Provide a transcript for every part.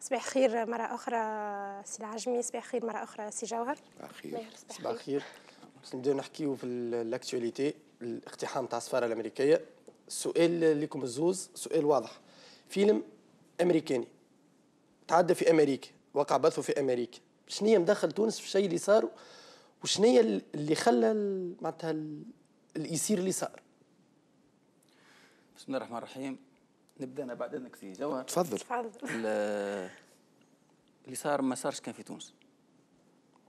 صباح خير مرة أخرى سي العجمي صباح خير مرة أخرى سي جوهر صباح خير صباح خير نحكيو في الأكتواليتي الاقتحام تاع السفارة الأمريكية السؤال لكم الزوز سؤال واضح فيلم أمريكاني تعدى في أمريكا وقع بثه في أمريكا شنو مدخل تونس في الشيء اللي صار وشنو اللي خلى معناتها اللي يصير اللي صار بسم الله الرحمن الرحيم نبدا انا بعد اذنك سي جوهر تفضل تفضل اللي صار ما صارش كان في تونس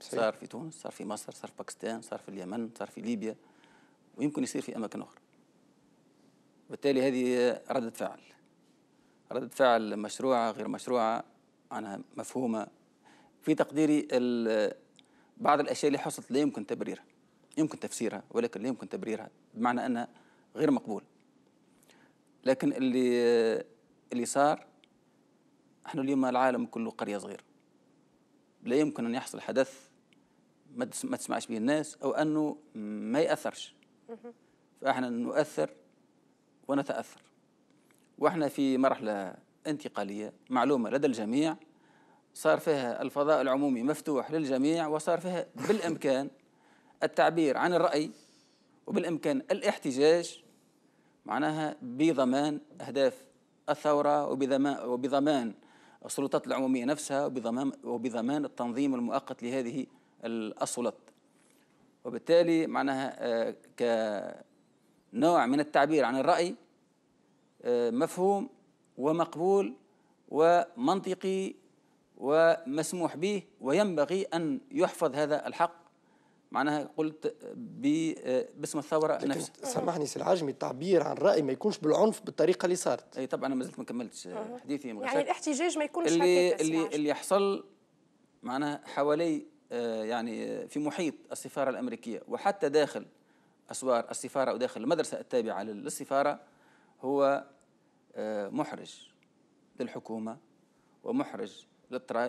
صحيح. صار في تونس صار في مصر صار في باكستان صار في اليمن صار في ليبيا ويمكن يصير في اماكن اخرى بالتالي هذه ردة فعل ردة فعل مشروعة غير مشروعة عنها مفهومة في تقديري بعض الأشياء اللي حصلت لا يمكن تبريرها يمكن تفسيرها ولكن لا يمكن تبريرها بمعنى أنها غير مقبولة لكن اللي اللي صار احنا اليوم العالم كله قريه صغيره لا يمكن ان يحصل حدث ما تسمعش به الناس او انه ما ياثرش فاحنا نؤثر ونتاثر واحنا في مرحله انتقاليه معلومه لدى الجميع صار فيها الفضاء العمومي مفتوح للجميع وصار فيها بالامكان التعبير عن الراي وبالامكان الاحتجاج معناها بضمان أهداف الثورة وبضمان السلطات العمومية نفسها وبضمان, وبضمان التنظيم المؤقت لهذه السلطات وبالتالي معناها آه، كنوع من التعبير عن الرأي آه، مفهوم ومقبول ومنطقي ومسموح به وينبغي أن يحفظ هذا الحق معناها قلت باسم الثوره نفسها سامحني سي العجمي التعبير عن راي ما يكونش بالعنف بالطريقه اللي صارت اي طبعا انا ما زلت ما كملتش حديثي يعني الاحتجاج ما يكونش اللي اللي اللي حصل معناها حوالي آه، يعني آه، في محيط السفاره الامريكيه وحتى داخل اسوار السفاره وداخل المدرسه التابعه للسفاره هو آه، محرج للحكومه ومحرج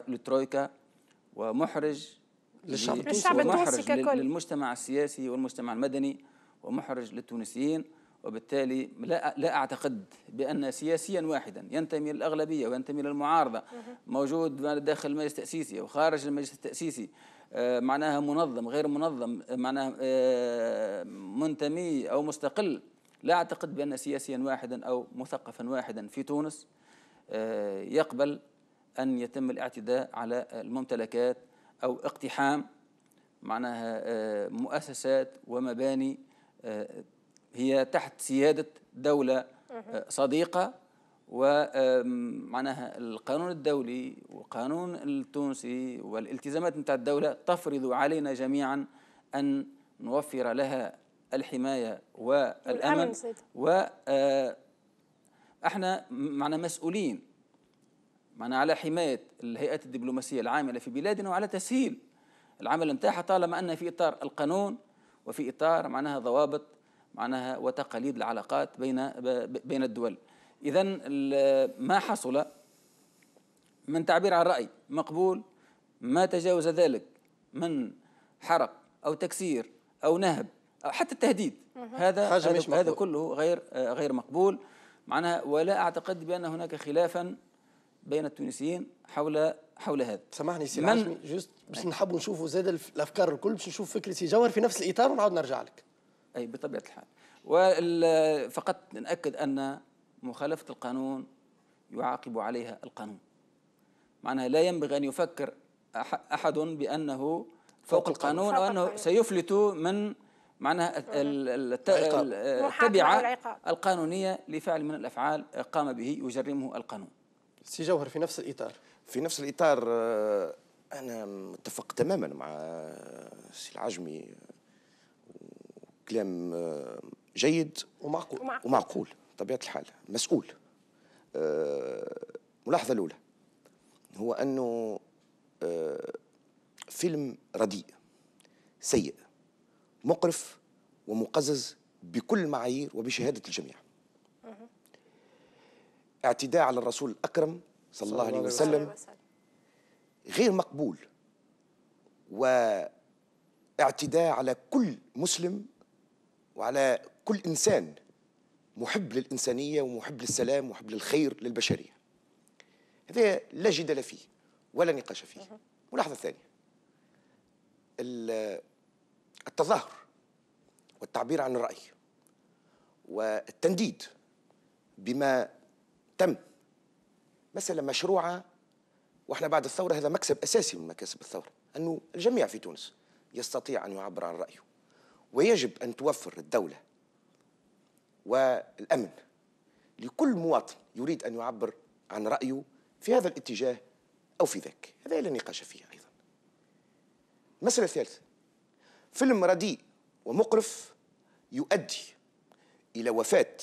للترويكا ومحرج للشعب التونسي ومحرج ككل. للمجتمع السياسي والمجتمع المدني ومحرج للتونسيين وبالتالي لا لا اعتقد بان سياسيا واحدا ينتمي للاغلبيه وينتمي للمعارضه موجود داخل المجلس التاسيسي وخارج المجلس التاسيسي آه، معناها منظم غير منظم آه، معناها آه، منتمي او مستقل لا اعتقد بان سياسيا واحدا او مثقفا واحدا في تونس يقبل ان يتم الاعتداء على الممتلكات أو اقتحام معناها آه، مؤسسات ومباني آه، هي تحت سيادة دولة آه، صديقة ومعناها القانون الدولي والقانون التونسي والالتزامات نتاع الدولة تفرض علينا جميعا أن نوفر لها الحماية والأمن و احنا معنا مسؤولين معناها على حماية الهيئات الدبلوماسية العاملة في بلادنا وعلى تسهيل العمل نتاعها طالما أنها في إطار القانون وفي إطار معناها ضوابط معناها وتقاليد العلاقات بين بين الدول إذا ما حصل من تعبير عن رأي مقبول ما تجاوز ذلك من حرق أو تكسير أو نهب أو حتى التهديد هذا هذا, هذا كله غير غير مقبول معناها ولا أعتقد بأن هناك خلافا بين التونسيين حول حول هذا سامحني سي من جوست باش نحبوا نشوفوا زاد الافكار الكل باش نشوف فكره سي جوهر في نفس الاطار ونعاود نرجع لك اي بطبيعه الحال فقط ناكد ان مخالفه القانون يعاقب عليها القانون معناها لا ينبغي ان يفكر احد بانه فوق القانون او انه سيفلت من معناها التبعه القانونيه لفعل من الافعال قام به يجرمه القانون سي جوهر في نفس الاطار في نفس الاطار آه، انا متفق تماما مع آه، سي العجمي آه، كلام جيد ومعقول ومعقول طبيعه الحال مسؤول الملاحظه الاولى هو انه فيلم رديء سيء مقرف ومقزز بكل المعايير وبشهاده الجميع اعتداء على الرسول الأكرم صلى الله عليه وسلم غير مقبول واعتداء على كل مسلم وعلى كل إنسان محب للإنسانية ومحب للسلام ومحب للخير للبشرية هذا لا جدال فيه ولا نقاش فيه ملاحظة ثانية التظاهر والتعبير عن الرأي والتنديد بما تم مسألة مشروعة واحنا بعد الثورة هذا مكسب أساسي من مكاسب الثورة أنه الجميع في تونس يستطيع أن يعبر عن رأيه ويجب أن توفر الدولة والأمن لكل مواطن يريد أن يعبر عن رأيه في هذا الاتجاه أو في ذاك هذا لا نقاش فيه أيضا المسألة الثالثة فيلم رديء ومقرف يؤدي إلى وفاة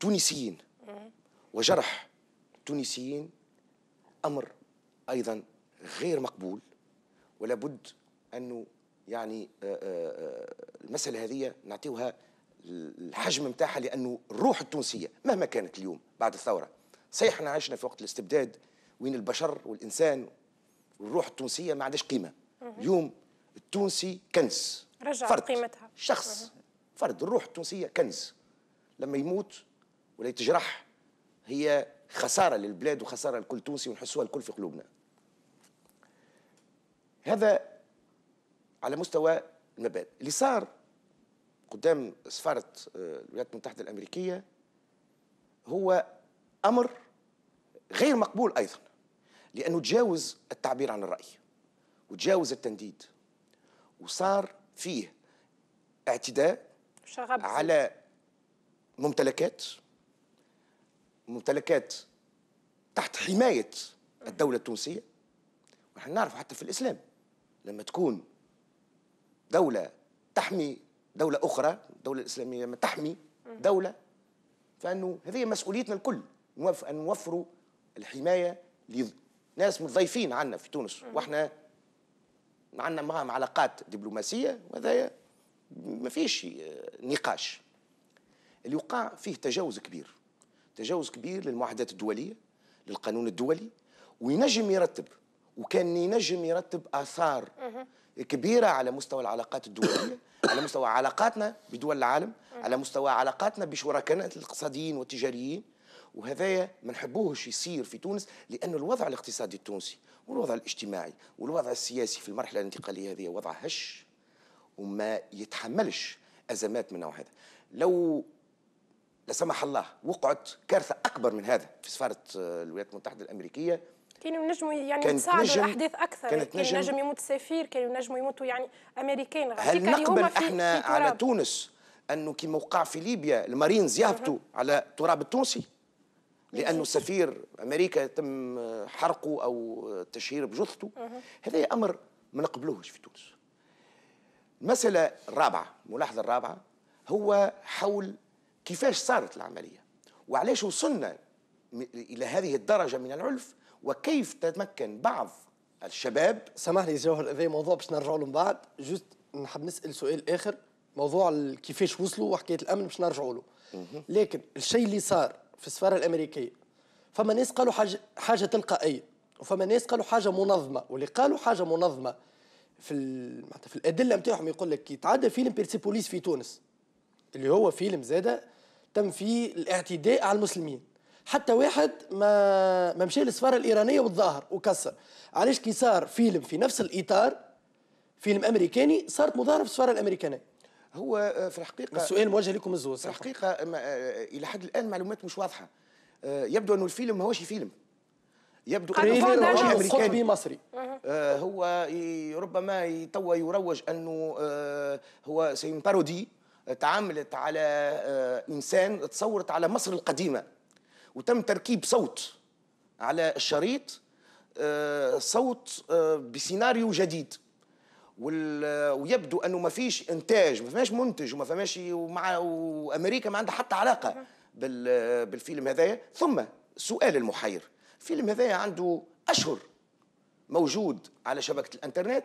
تونسيين وجرح تونسيين امر ايضا غير مقبول ولابد انه يعني آه، آه، آه، المساله هذه نعطيوها الحجم نتاعها لانه الروح التونسيه مهما كانت اليوم بعد الثوره صحيح احنا عشنا في وقت الاستبداد وين البشر والانسان والروح التونسيه ما عندهاش قيمه اليوم التونسي كنز رجع فرد قيمتها شخص فرد الروح التونسيه كنز لما يموت ولا يتجرح هي خسارة للبلاد وخسارة لكل تونسي ونحسوها الكل في قلوبنا هذا على مستوى المبادئ اللي صار قدام سفارة آه، الولايات المتحدة الأمريكية هو أمر غير مقبول أيضا لأنه تجاوز التعبير عن الرأي وتجاوز التنديد وصار فيه اعتداء على ممتلكات ممتلكات تحت حماية الدولة التونسية ونحن نعرف حتى في الإسلام لما تكون دولة تحمي دولة أخرى الدولة الإسلامية لما تحمي دولة فأنه هذه مسؤوليتنا الكل أن نوفروا الحماية لناس مضيفين عنا في تونس وإحنا عندنا معهم علاقات دبلوماسية وهذا ما فيش نقاش اللي وقع فيه تجاوز كبير تجاوز كبير للمعاهدات الدوليه للقانون الدولي وينجم يرتب وكان ينجم يرتب اثار كبيره على مستوى العلاقات الدوليه على مستوى علاقاتنا بدول العالم على مستوى علاقاتنا بشركائنا الاقتصاديين والتجاريين وهذايا ما نحبوهش يصير في تونس لأن الوضع الاقتصادي التونسي والوضع الاجتماعي والوضع السياسي في المرحله الانتقاليه هذه وضع هش وما يتحملش ازمات من نوع هذا لو لا سمح الله وقعت كارثه اكبر من هذا في سفاره آه، الولايات المتحده الامريكيه كانوا نجموا يعني كانت تساعدوا نجم الاحداث اكثر كانت نجم كان نجم يموت سفير كانوا ينجموا يموتوا يعني امريكان هل نقبل احنا في على تونس انه كما وقع في ليبيا المارينز يهبطوا على التراب التونسي لانه سفير امريكا تم آه، حرقه او آه، تشهير بجثته هذا امر ما نقبلوهش في تونس المساله الرابعه الملاحظه الرابعه هو حول كيفاش صارت العملية وعلاش وصلنا إلى هذه الدرجة من العنف وكيف تتمكن بعض الشباب سامحني جوهر هذا موضوع باش نرجعوا له من بعد جست نحب نسال سؤال اخر موضوع كيفاش وصلوا وحكايه الامن باش نرجعوا له لكن الشيء اللي صار في السفاره الامريكيه فما ناس قالوا حاجه حاجه تلقائيه وفما ناس قالوا حاجه منظمه واللي قالوا حاجه منظمه في معناتها في الادله نتاعهم يقول لك يتعدى فيلم بيرسيبوليس في تونس اللي هو فيلم زاده تم فيه الاعتداء على المسلمين حتى واحد ما ما مشى للسفاره الايرانيه والظاهر وكسر علاش كي صار فيلم في نفس الاطار فيلم امريكاني صارت مظاهره في السفاره الامريكانيه هو آه، في الحقيقه السؤال موجه لكم الزوز في الحقيقه آه، آه، الى حد الان معلومات مش واضحه يبدو انه الفيلم ماهوش فيلم يبدو انه ماهوش امريكاني مصري هو ربما توا يروج انه هو سيم بارودي تعاملت على آه، انسان اتصورت على مصر القديمه وتم تركيب صوت على الشريط آه، صوت آه، بسيناريو جديد ويبدو انه ما فيش انتاج ما فماش منتج وما فماش ومع وامريكا ما عندها حتى علاقه بالفيلم هذايا ثم سؤال المحير الفيلم هذايا عنده اشهر موجود على شبكه الانترنت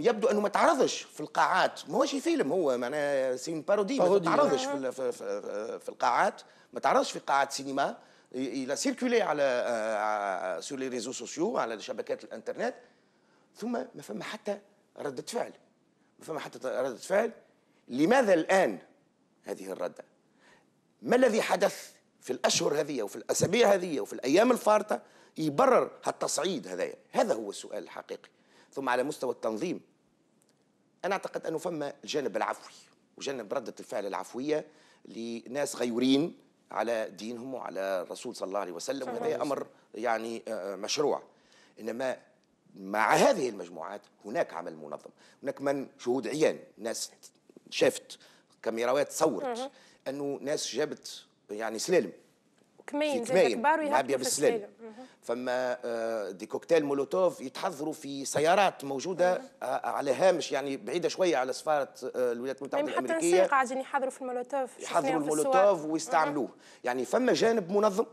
يبدو انه ما تعرضش في القاعات ما هوش فيلم هو معناه سين بارودي ما تعرضش آه. في, في, في القاعات ما تعرضش في قاعات سينما الى سيركولي على سور لي ريزو سوسيو على شبكات الانترنت ثم ما فما حتى ردة فعل ما فما حتى ردة فعل لماذا الان هذه الرده ما الذي حدث في الاشهر هذه وفي الاسابيع هذه وفي الايام الفارطه يبرر هالتصعيد هذايا هذا هو السؤال الحقيقي ثم على مستوى التنظيم أنا أعتقد أنه فما الجانب العفوي وجانب ردة الفعل العفوية لناس غيورين على دينهم وعلى الرسول صلى الله عليه وسلم وهذا أمر يعني آه، آه، مشروع إنما مع هذه المجموعات هناك عمل منظم هناك من شهود عيان ناس شافت كاميرات صورت أنه ناس جابت يعني سلالم كمين زاد كبار ويهبطوا في السلالم فما آه، دي كوكتيل مولوتوف يتحضروا في سيارات موجوده آه، على هامش يعني بعيده شويه على سفاره آه، الولايات المتحده يعني الامريكيه حتى نسيق قاعدين يحضروا في المولوتوف يحضروا المولوتوف ويستعملوه يعني فما جانب منظم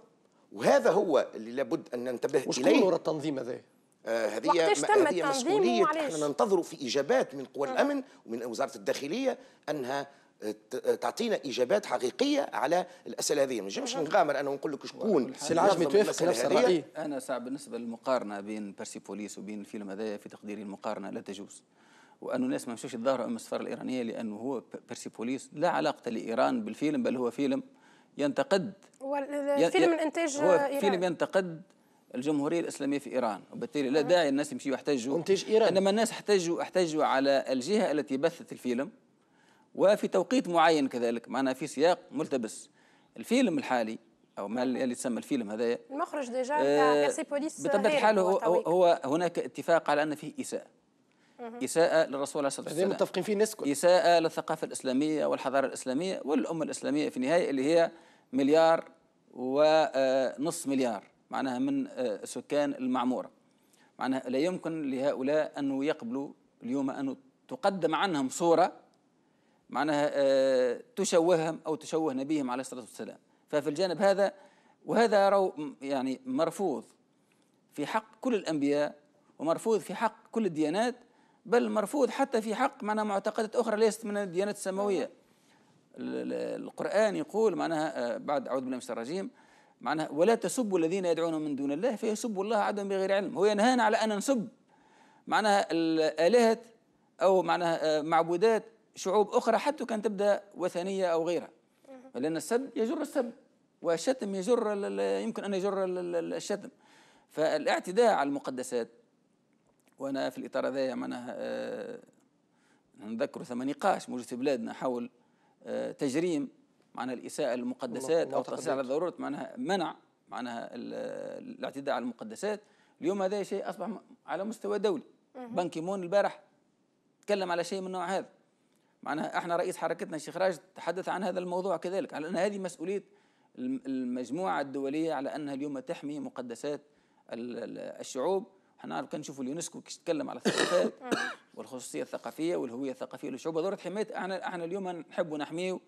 وهذا هو اللي لابد ان ننتبه اليه وش التنظيم هذا؟ هذه هذه مسؤوليه احنا ننتظروا في اجابات من قوى الامن ومن وزاره الداخليه انها تعطينا اجابات حقيقيه على الاسئله هذه ما نجمش نغامر انا ونقول لك شكون نعم. سي العجمي توافق نفس الراي انا صعب بالنسبه للمقارنه بين بيرسيبوليس وبين الفيلم هذايا في تقديري المقارنه لا تجوز وانه الناس ما مشوش الظاهره ام السفاره الايرانيه لانه هو بيرسيبوليس لا علاقه لايران بالفيلم بل هو فيلم ينتقد فيلم من انتاج هو إيران. فيلم ينتقد الجمهوريه الاسلاميه في ايران وبالتالي لا داعي الناس يمشيوا يحتجوا انتاج ايران انما الناس احتجوا احتجوا على الجهه التي بثت الفيلم وفي توقيت معين كذلك معناها في سياق ملتبس الفيلم الحالي او ما اللي يسمى الفيلم هذايا المخرج ديجا آه بوليس بطبيعه الحال هو, هو هناك اتفاق على ان فيه اساءه إساءة للرسول عليه الصلاة والسلام متفقين فيه الناس إساءة للثقافة الإسلامية والحضارة الإسلامية والأمة الإسلامية في النهاية اللي هي مليار ونص آه، مليار معناها من آه، سكان المعمورة معناها لا يمكن لهؤلاء أن يقبلوا اليوم أن تقدم عنهم صورة معناها آه، تشوههم أو تشوه نبيهم عليه الصلاة والسلام ففي الجانب هذا وهذا رو يعني مرفوض في حق كل الأنبياء ومرفوض في حق كل الديانات بل مرفوض حتى في حق معناها معتقدات أخرى ليست من الديانات السماوية القرآن يقول معناها آه، بعد أعوذ بالله من الشيطان الرجيم معناها ولا تسبوا الذين يدعون من دون الله فيسبوا الله عدوا بغير علم هو ينهانا على أن نسب معناها الآلهة أو معناها آه، معبودات شعوب أخرى حتى كان تبدأ وثنية أو غيرها لأن السب يجر السب والشتم يجر يمكن أن يجر الشتم فالاعتداء على المقدسات وأنا في الإطار هذا معناها آه، نذكر ثم نقاش موجود في بلادنا حول آه، تجريم معناها الإساءة للمقدسات أو تقصير على ضرورة معناها منع معناها الاعتداء على المقدسات اليوم هذا شيء أصبح على مستوى دولي بنكيمون البارح تكلم على شيء من النوع هذا معناها احنا رئيس حركتنا الشيخ راشد تحدث عن هذا الموضوع كذلك على ان هذه مسؤوليه المجموعه الدوليه على انها اليوم تحمي مقدسات الشعوب احنا نعرف كان نشوفوا اليونسكو كي تتكلم على الثقافات والخصوصيه الثقافيه والهويه الثقافيه للشعوب ضروره حمايه احنا احنا اليوم نحبوا نحميو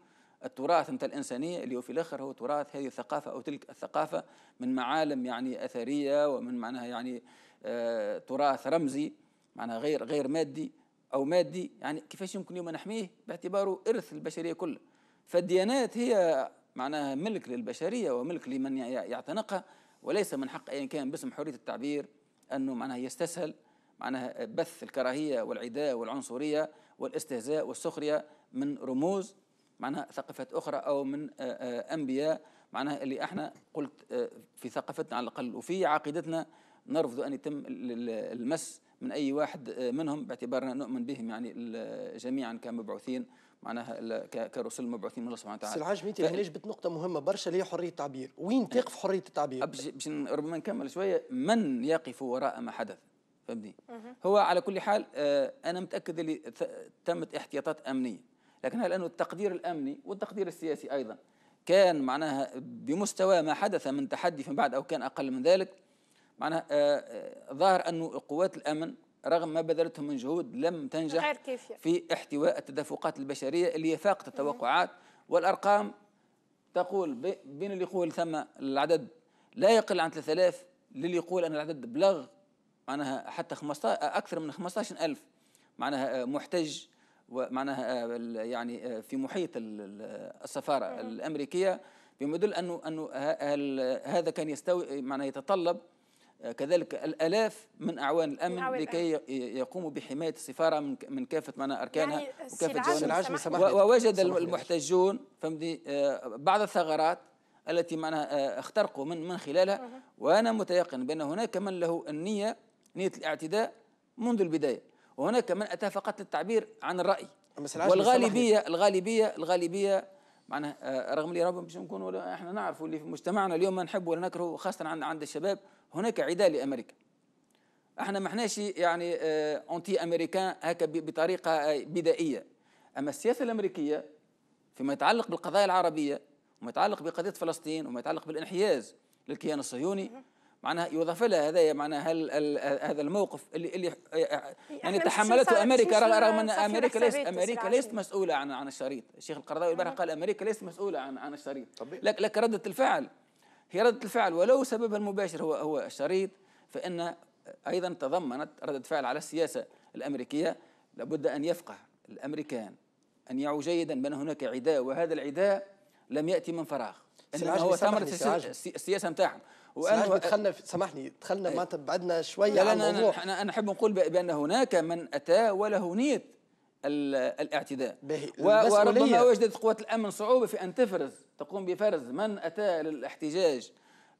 التراث نتاع الانسانيه اللي هو في الاخر هو تراث هذه الثقافه او تلك الثقافه من معالم يعني اثريه ومن معناها يعني آه، تراث رمزي معناها غير غير مادي أو مادي يعني كيفاش يمكن يوم نحميه باعتباره إرث البشرية كلها فالديانات هي معناها ملك للبشرية وملك لمن يعتنقها وليس من حق أي كان باسم حرية التعبير أنه معناها يستسهل معناها بث الكراهية والعداء والعنصرية والاستهزاء والسخرية من رموز معناها ثقافات أخرى أو من أنبياء معناها اللي احنا قلت في ثقافتنا على الأقل وفي عقيدتنا نرفض أن يتم المس من أي واحد آه، منهم باعتبارنا نؤمن بهم يعني جميعا كمبعوثين معناها كرسل مبعوثين من الله سبحانه وتعالى. سي الحاج انت جبت نقطة مهمة برشا اللي هي حرية التعبير، وين إيه. تقف حرية التعبير؟ باش ربما نكمل شوية من يقف وراء ما حدث فهمتني؟ هو على كل حال آه، أنا متأكد اللي تمت احتياطات أمنية، لكن لأنه التقدير الأمني والتقدير السياسي أيضا كان معناها بمستوى ما حدث من تحدي فيما بعد أو كان أقل من ذلك معناها آه، آه، ظاهر انه قوات الأمن رغم ما بذلتهم من جهود لم تنجح في احتواء التدفقات البشرية اللي هي فاقت التوقعات والأرقام تقول بين اللي يقول ثم العدد لا يقل عن 3000 للي يقول أن العدد بلغ معناها حتى 15 أكثر من 15000 معناها آه، محتج ومعناها يعني في محيط السفارة الأمريكية بما يدل أنه أنه هذا كان يستوي معناها يتطلب كذلك الالاف من اعوان الامن أعوان لكي يقوموا بحمايه السفاره من من كافه معنا اركانها يعني وكافه جوانبها ووجد المحتجون فهمتني آه، بعض الثغرات التي معناها آه، اخترقوا من من خلالها وانا متيقن بان هناك من له النيه نيه الاعتداء منذ البدايه وهناك من اتى فقط للتعبير عن الراي والغالبيه الغالبيه الغالبيه معناها آه، رغم اللي ربما مش نكونوا احنا نعرفوا اللي في مجتمعنا اليوم ما نحبوا ولا نكرهوا خاصه عند عند الشباب هناك عداء لامريكا احنا ما احناش يعني اونتي آه، امريكان هكا بطريقه آه، بدائيه اما السياسه الامريكيه فيما يتعلق بالقضايا العربيه وما يتعلق بقضيه فلسطين وما يتعلق بالانحياز للكيان الصهيوني معناها يضاف لها هذايا معناها هل هذا الموقف اللي اللي آه، يعني, يعني تحملته امريكا رغم ان امريكا ليست امريكا ليست مسؤوله عن عن الشريط، الشيخ القرضاوي البارحه قال امريكا ليست مسؤوله عن عن الشريط لك لك رده الفعل هي ردة الفعل ولو سببها المباشر هو هو الشريط فإن أيضا تضمنت ردة فعل على السياسة الأمريكية لابد أن يفقه الأمريكان أن يعوا جيدا بأن هناك عداء وهذا العداء لم يأتي من فراغ إنما هو ثمرة السياسة نتاعهم وأنه دخلنا سامحني دخلنا ما بعدنا شوية لا عن الموضوع أنا, أنا أحب نقول بأن هناك من أتى وله نية الاعتداء وربما وجدت قوات الأمن صعوبة في أن تفرز تقوم بفرز من أتى للاحتجاج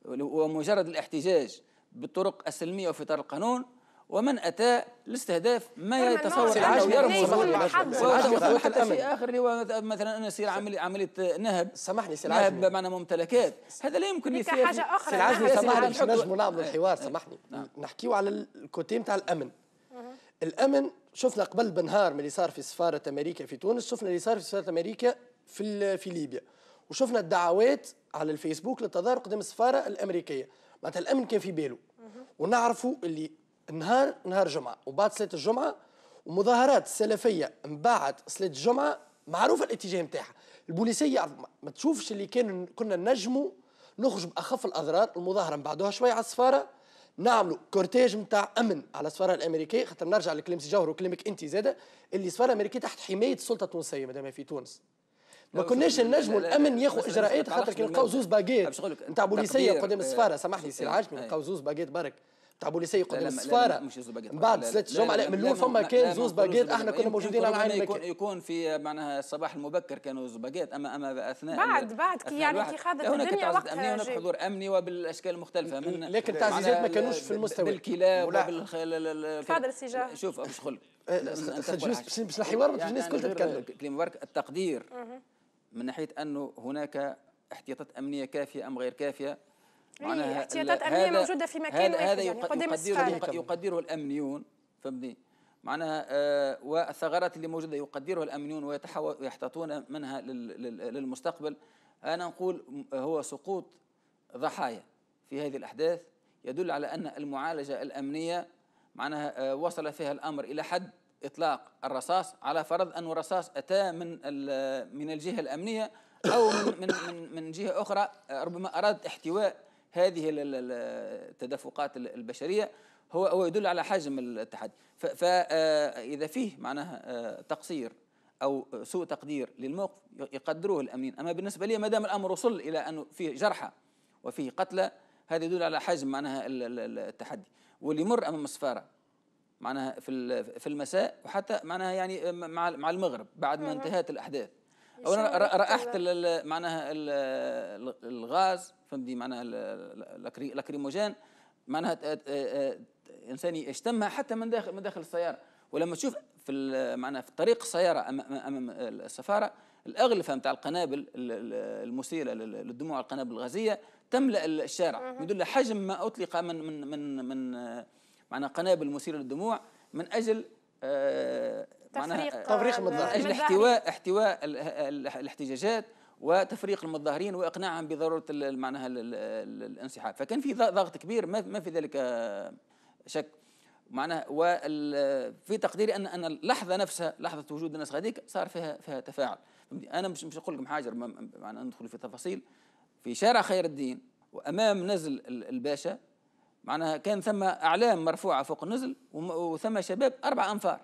ومجرد الاحتجاج بالطرق السلمية وفي إطار القانون ومن أتى لاستهداف ما يتصور أنه يرمز وهذا شيء آخر اللي هو مثلا أن يصير عملية عملية نهب سامحني سي نهب بمعنى ممتلكات هذا لا يمكن يصير حاجة أخرى سي العزمي سامحني باش نجموا نعملوا الحوار نعم. سامحني نحكيو نعم. على الكوتي نتاع الأمن الأمن شفنا قبل بنهار من اللي صار في سفارة أمريكا في تونس شفنا اللي صار في سفارة أمريكا في في ليبيا وشفنا الدعوات على الفيسبوك للتظاهر قدام السفاره الامريكيه معناتها الامن كان في باله ونعرفوا اللي نهار نهار جمعه وبعد صلاه الجمعه ومظاهرات سلفيه من بعد صلاه الجمعه معروفه الاتجاه نتاعها البوليسيه ما تشوفش اللي كان كنا نجموا نخرج باخف الاضرار المظاهره من بعدها شويه على السفاره نعملوا كورتيج نتاع امن على السفاره الامريكيه خاطر نرجع لكلام سي جوهر وكلامك انت زاده اللي السفاره الامريكيه تحت حمايه السلطه التونسيه مادام في تونس ما كناش النجم الامن ياخذ اجراءات خاطر كي آه، نلقاو زوز باكيت نتاع بوليسيه قدام السفاره سامحني سي العاشمي نلقاو زوز باكيت برك نتاع بوليسيه قدام السفاره بعد ثلاث جمعة من الاول فما كان زوز باكيت احنا كنا موجودين على عين يكون, يكون في معناها الصباح المبكر كانوا زوز باكيت اما اما اثناء بعد بعد كي يعني كي خاضت هناك تعزيزات امنيه هناك حضور امني وبالاشكال المختلفه من لكن التعزيزات ما كانوش في المستوى بالكلاب وبال تفضل سي شوف باش نقول باش الحوار باش الناس كلها تتكلم كلمه برك التقدير من ناحيه انه هناك احتياطات امنيه كافيه ام غير كافيه إيه، معناها احتياطات امنيه موجوده في مكان هذا, هذا يعني يقدره, يقدره الامنيون فهمتني معناها آه والثغرات اللي موجوده يقدرها الامنيون ويحتاطون منها للمستقبل انا نقول هو سقوط ضحايا في هذه الاحداث يدل على ان المعالجه الامنيه معناها آه وصل فيها الامر الى حد اطلاق الرصاص على فرض ان الرصاص اتى من من الجهه الامنيه او من من من, من جهه اخرى ربما اراد احتواء هذه التدفقات البشريه هو هو يدل على حجم التحدي فاذا آه، فيه معناها آه، تقصير او سوء تقدير للموقف يقدروه الامنين اما بالنسبه لي ما دام الامر وصل الى انه فيه جرحى وفيه قتلى هذا يدل على حجم معناها التحدي واللي يمر امام السفاره معناها في في المساء وحتى معناها يعني آه، مع مع المغرب بعد ما انتهت الاحداث أو رأحت معناها الغاز فهمتني معناها لاكريموجين معناها انسان يشتمها حتى من داخل من داخل السياره ولما تشوف في معناها في طريق السياره امام السفاره الاغلفه نتاع القنابل المسيله للدموع القنابل الغازيه تملا الشارع يدل حجم ما اطلق من من من من معناها قنابل مثيرة للدموع من أجل آه، معناها تفريق آه، آه، من أجل احتواء احتواء الاحتجاجات وتفريق المتظاهرين واقناعهم بضروره معناها الانسحاب فكان في ضغط كبير ما في ذلك شك معناها وفي تقديري ان ان اللحظه نفسها لحظه وجود الناس هذيك صار فيها فيها تفاعل انا مش مش نقول لكم حاجه معناها ندخل في تفاصيل في شارع خير الدين وامام نزل الباشا معناها كان ثم اعلام مرفوعه فوق النزل وثم شباب اربع انفار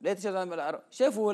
لا شافوا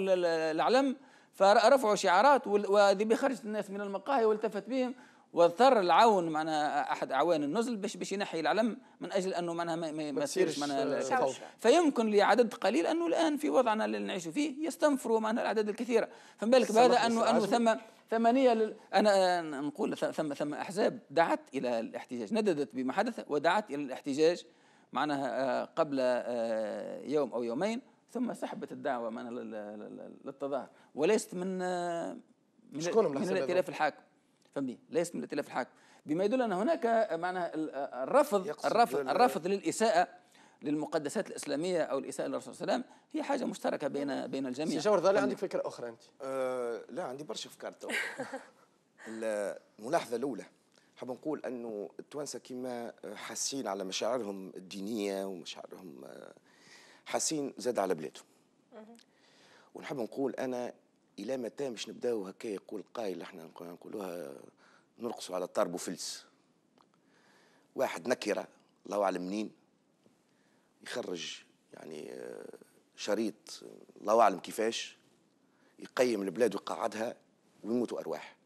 العلم فرفعوا شعارات وهذه بخرجت الناس من المقاهي والتفت بهم واضطر العون معنا احد اعوان النزل باش باش ينحي العلم من اجل انه معناها ما, ما يصيرش معناها آه، فيمكن لعدد قليل انه الان في وضعنا اللي نعيش فيه يستنفروا معناها الاعداد الكثيره فما بالك بهذا انه انه ثم ثمانية لل... أنا نقول ثم ثم أحزاب دعت إلى الاحتجاج نددت بما حدث ودعت إلى الاحتجاج معناها آه، قبل آه، يوم أو يومين ثم سحبت الدعوة معناها للتظاهر وليست من آه، من, من الائتلاف الحاكم فهمني ليست من الائتلاف الحاكم بما يدل أن هناك معناها الرفض الرفض الرفض للإساءة للمقدسات الاسلاميه او الاساءه للرسول صلى الله عليه وسلم هي حاجه مشتركه بين بين الجميع سي ظل عندك فكره اخرى انت أه، لا عندي برشا افكار تو الملاحظه الاولى حاب نقول انه التوانسه كما حاسين على مشاعرهم الدينيه ومشاعرهم أه، حاسين زاد على بلادهم ونحب نقول انا الى متى مش نبداو هكا يقول قايل احنا نقولوها نرقصوا على الطرب وفلس واحد نكره الله اعلم منين يخرج يعني شريط الله اعلم كيفاش يقيم البلاد ويقعدها ويموتوا ارواح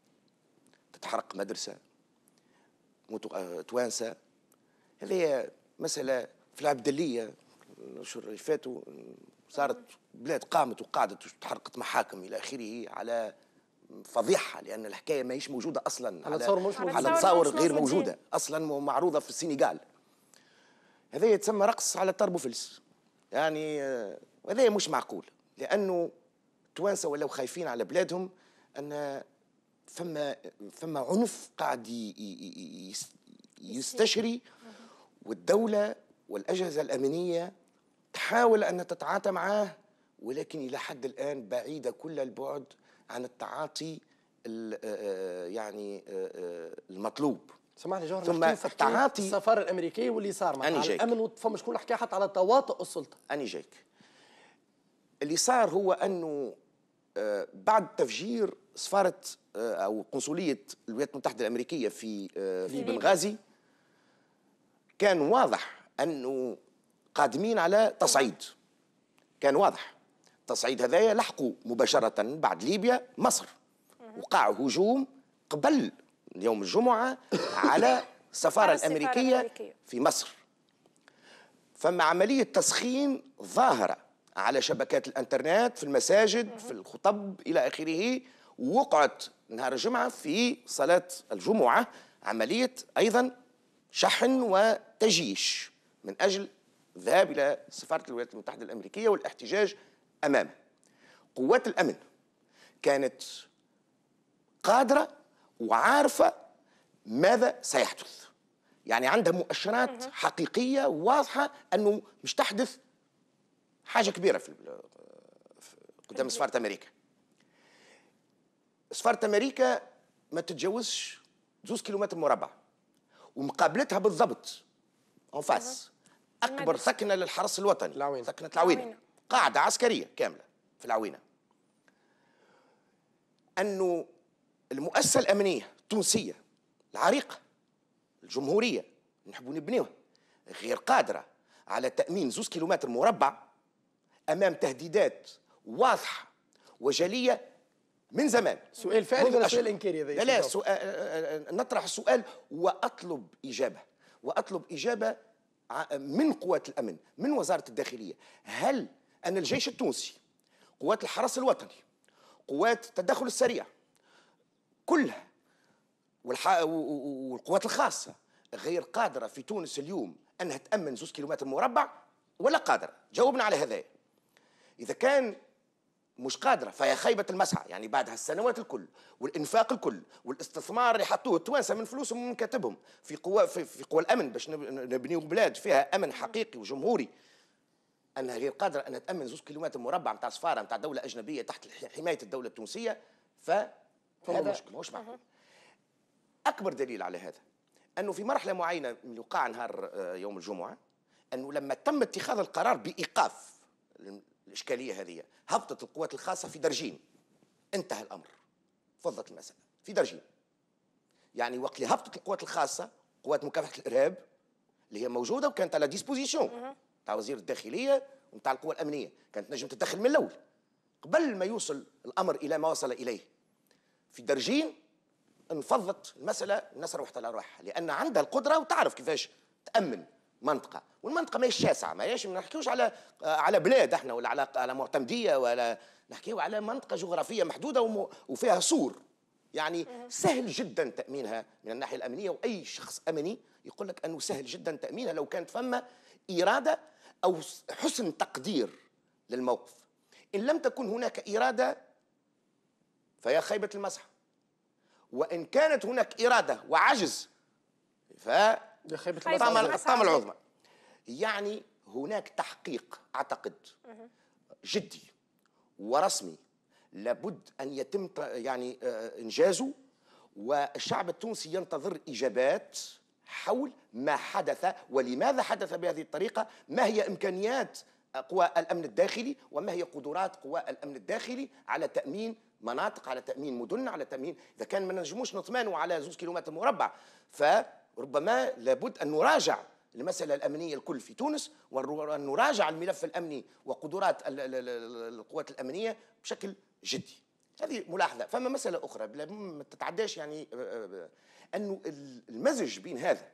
تتحرق مدرسه موتوا آه، توانسه هذه مساله في العبدليه الاشهر اللي فاتوا صارت بلاد قامت وقعدت وتحرقت محاكم الى اخره على فضيحه لان الحكايه ماهيش موجوده اصلا على تصور على تصور غير موجوده اصلا معروضه في السنغال هذا يتسمى رقص على الطرب وفلس يعني وهذا آه، مش معقول لانه التوانسه ولاو خايفين على بلادهم ان فما فما عنف قاعد يستشري والدوله والاجهزه الامنيه تحاول ان تتعاطى معاه ولكن الى حد الان بعيده كل البعد عن التعاطي آه، آه، يعني المطلوب سامحني جوهر ثم تعاطي السفاره الامريكيه واللي صار مع الامن وفما شكون حكى حتى على تواطؤ السلطه اني جايك اللي صار هو انه آه، بعد تفجير سفاره آه، او قنصليه الولايات المتحده الامريكيه في آه، في بنغازي كان واضح انه قادمين على تصعيد كان واضح التصعيد هذايا لحقوا مباشره بعد ليبيا مصر وقع هجوم قبل يوم الجمعة على السفارة الأمريكية, الأمريكية في مصر فما عملية تسخين ظاهرة على شبكات الانترنت في المساجد في الخطب إلى آخره وقعت نهار الجمعة في صلاة الجمعة عملية أيضا شحن وتجيش من أجل الذهاب إلى سفارة الولايات المتحدة الأمريكية والاحتجاج أمامه قوات الأمن كانت قادرة وعارفه ماذا سيحدث يعني عندها مؤشرات حقيقيه واضحه انه مش تحدث حاجه كبيره في قدام إيه. سفاره امريكا سفاره امريكا ما تتجاوزش زوز كيلومتر مربع ومقابلتها بالضبط اون فاس اكبر سكنه للحرس الوطني العوينة. سكنه العوينه قاعده عسكريه كامله في العوينه انه المؤسسه الامنيه التونسيه العريقه الجمهوريه نحبوا نبنيوها غير قادره على تامين زوز كيلومتر مربع امام تهديدات واضحه وجليه من زمان سؤال فعلي ولا سؤال انكاري لا لا سؤال آه، آه، نطرح السؤال واطلب اجابه واطلب اجابه من قوات الامن من وزاره الداخليه هل ان الجيش التونسي قوات الحرس الوطني قوات التدخل السريع كلها والقوات الخاصة غير قادرة في تونس اليوم أنها تأمن زوز كيلومتر مربع ولا قادرة جاوبنا على هذا إذا كان مش قادرة فهي خيبة المسعى يعني بعد هالسنوات الكل والإنفاق الكل والاستثمار اللي حطوه التوانسة من فلوسهم من كتبهم في قوى في, في قوى الأمن باش نبنيو بلاد فيها أمن حقيقي وجمهوري أنها غير قادرة أنها تأمن زوز كيلومتر مربع متاع سفارة متاع دولة أجنبية تحت حماية الدولة التونسية ف هذا ماهوش معقول اكبر دليل على هذا انه في مرحله معينه يقع نهار آه، يوم الجمعه انه لما تم اتخاذ القرار بايقاف الاشكاليه هذه هبطت القوات الخاصه في درجين انتهى الامر فضت المساله في درجين يعني وقت اللي هبطت القوات الخاصه قوات مكافحه الارهاب اللي هي موجوده وكانت على ديسبوزيسيون تاع وزير الداخليه وتاع القوى الامنيه كانت نجم تتدخل من الاول قبل ما يوصل الامر الى ما وصل اليه في الدرجين انفضت المساله الناس روحت على روحها لان عندها القدره وتعرف كيفاش تامن منطقه والمنطقه ماهيش شاسعه ماهيش ما نحكيوش على على بلاد احنا ولا على على معتمديه ولا نحكيو على منطقه جغرافيه محدوده وفيها سور يعني سهل جدا تامينها من الناحيه الامنيه واي شخص امني يقول لك انه سهل جدا تامينها لو كانت فما اراده او حسن تقدير للموقف ان لم تكن هناك اراده فهي خيبة المسح وإن كانت هناك إرادة وعجز ف الطامة العظمى يعني هناك تحقيق أعتقد جدي ورسمي لابد أن يتم يعني آه، إنجازه والشعب التونسي ينتظر إجابات حول ما حدث ولماذا حدث بهذه الطريقة ما هي إمكانيات قوى الأمن الداخلي وما هي قدرات قوى الأمن الداخلي على تأمين مناطق على تامين مدن على تامين اذا كان ما نجموش نطمانوا على زوج كيلومتر مربع فربما لابد ان نراجع المسألة الأمنية الكل في تونس وأن نراجع الملف الأمني وقدرات القوات الأمنية بشكل جدي هذه ملاحظة فما مسألة أخرى ما تتعداش يعني أنه المزج بين هذا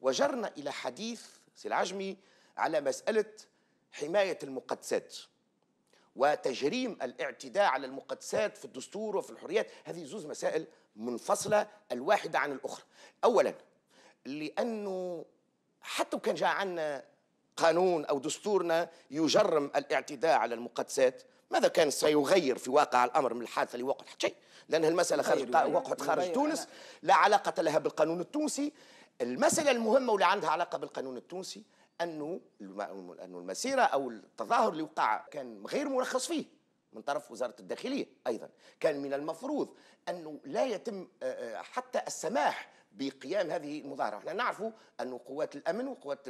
وجرنا إلى حديث سي العجمي على مسألة حماية المقدسات وتجريم الاعتداء على المقدسات في الدستور وفي الحريات هذه زوز مسائل منفصلة الواحدة عن الأخرى أولا لأنه حتى كان جاء عنا قانون أو دستورنا يجرم الاعتداء على المقدسات ماذا كان سيغير في واقع الأمر من الحادثة لوقعت حتى شيء لأن المسألة يعني خارج وقعت خارج تونس لا علاقة لها بالقانون التونسي المسألة المهمة واللي عندها علاقة بالقانون التونسي انه انه المسيره او التظاهر اللي وقع كان غير مرخص فيه من طرف وزاره الداخليه ايضا كان من المفروض انه لا يتم حتى السماح بقيام هذه المظاهره احنا نعرف انه قوات الامن وقوات